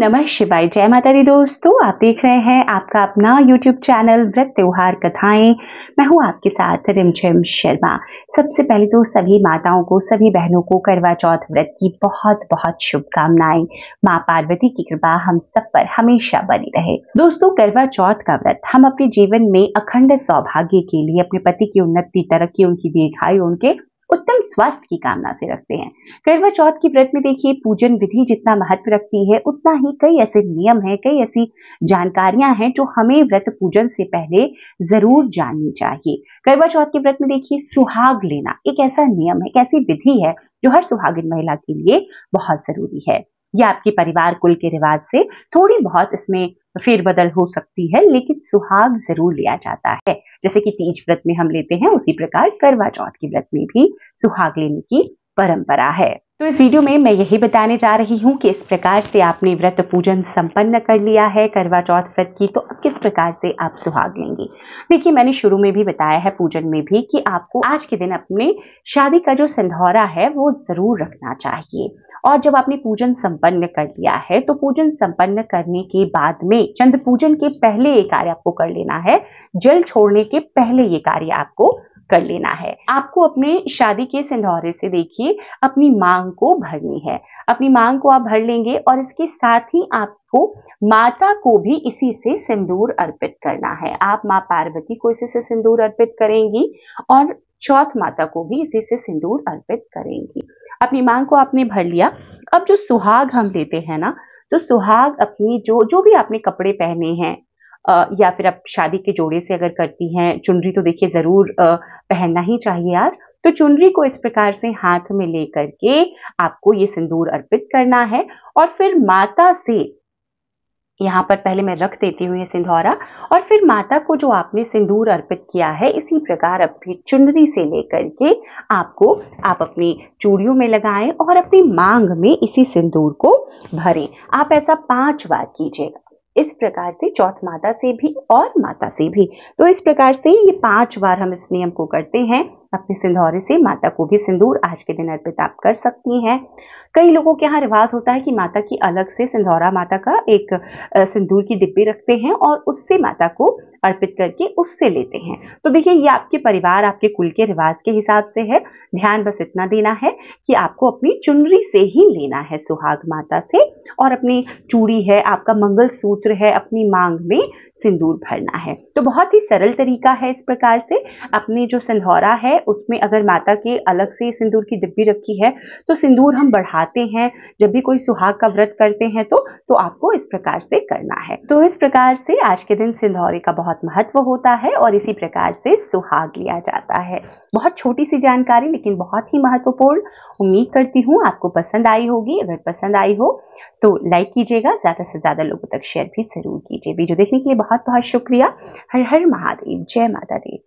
नमः शिवाय जय माता दी दोस्तों आप देख रहे हैं आपका अपना YouTube चैनल व्रत त्योहार कथाएं मैं हूं आपके साथ रिमझिम शर्मा सबसे पहले तो सभी माताओं को सभी बहनों को करवा चौथ व्रत की बहुत बहुत शुभकामनाएं माँ पार्वती की कृपा हम सब पर हमेशा बनी रहे दोस्तों करवा चौथ का व्रत हम अपने जीवन में अखंड सौभाग्य के लिए अपने पति की उन्नति तरक्की उनकी दीर्घायु उनके उत्तम स्वास्थ्य की कामना से रखते हैं करवा चौथ की व्रत में देखिए पूजन विधि जितना महत्व रखती है उतना ही कई ऐसे नियम हैं कई ऐसी जानकारियां हैं जो हमें व्रत पूजन से पहले जरूर जाननी चाहिए करवा चौथ के व्रत में देखिए सुहाग लेना एक ऐसा नियम है एक ऐसी विधि है जो हर सुहागिन महिला के लिए बहुत जरूरी है या आपके परिवार कुल के रिवाज से थोड़ी बहुत इसमें फेरबदल हो सकती है लेकिन सुहाग जरूर लिया जाता है जैसे कि तीज व्रत में हम लेते हैं उसी प्रकार करवा चौथ के व्रत में भी सुहाग लेने की परंपरा है तो इस वीडियो में मैं यही बताने जा रही हूँ कि इस प्रकार से आपने व्रत पूजन संपन्न कर लिया है करवा चौथ व्रत की तो अब किस प्रकार से आप सुहाग लेंगे देखिए मैंने शुरू में भी बताया है पूजन में भी कि आपको आज के दिन अपने शादी का जो सिंधौरा है वो जरूर रखना चाहिए और जब आपने पूजन संपन्न कर लिया है तो पूजन संपन्न करने के बाद में चंद्र पूजन के पहले ये कार्य आपको कर लेना है जल छोड़ने के पहले ये कार्य आपको कर लेना है आपको अपने शादी के सिंधौरे से देखिए अपनी मांग को भरनी है अपनी मांग को आप भर लेंगे और इसके साथ ही आपको माता को भी इसी से सिंदूर अर्पित करना है आप माँ पार्वती को इसी से सिंदूर अर्पित करेंगी और चौथ माता को भी इसी से सिंदूर अर्पित करेंगी अपनी मांग को आपने भर लिया अब जो सुहाग हम लेते हैं ना तो सुहाग अपनी जो जो भी आपने कपड़े पहने हैं या फिर आप शादी के जोड़े से अगर करती हैं चुनरी तो देखिए ज़रूर पहनना ही चाहिए यार तो चुनरी को इस प्रकार से हाथ में लेकर के आपको ये सिंदूर अर्पित करना है और फिर माता से यहाँ पर पहले मैं रख देती हूँ ये सिंधौरा और फिर माता को जो आपने सिंदूर अर्पित किया है इसी प्रकार अपनी चुनरी से लेकर के आपको आप अपनी चूड़ियों में लगाएं और अपनी मांग में इसी सिंदूर को भरें आप ऐसा पांच बार कीजिएगा इस प्रकार से चौथ माता से भी और माता से भी तो इस प्रकार से ये पांच बार हम इस नियम को करते हैं अपने सिंधौरे से माता को भी सिंदूर आज के दिन अर्पित आप कर सकती हैं कई लोगों के यहाँ रिवाज होता है कि माता की अलग से सिंधौरा माता का एक सिंदूर की डिब्बी रखते हैं और उससे माता को अर्पित करके उससे लेते हैं तो देखिए ये आपके परिवार आपके कुल के रिवाज के हिसाब से है ध्यान बस इतना देना है कि आपको अपनी चुनरी से ही लेना है सुहाग माता से और अपनी चूड़ी है आपका मंगल सूत्र है अपनी मांग में सिंदूर भरना है तो बहुत ही सरल तरीका है इस प्रकार से अपने जो सिंधौरा है उसमें अगर माता के अलग से सिंदूर की डिब्बी रखी है तो सिंदूर हम बढ़ाते हैं जब भी कोई सुहाग का व्रत करते हैं तो तो आपको इस प्रकार से करना है तो इस प्रकार से आज के दिन सिंधौरे का बहुत महत्व होता है और इसी प्रकार से सुहाग लिया जाता है बहुत छोटी सी जानकारी लेकिन बहुत ही महत्वपूर्ण उम्मीद करती हूँ आपको पसंद आई होगी अगर पसंद आई हो तो लाइक कीजिएगा ज़्यादा से ज़्यादा लोगों तक शेयर भी ज़रूर कीजिए वीडियो देखने के लिए बहुत बहुत शुक्रिया हर हर महादेव जय माता दी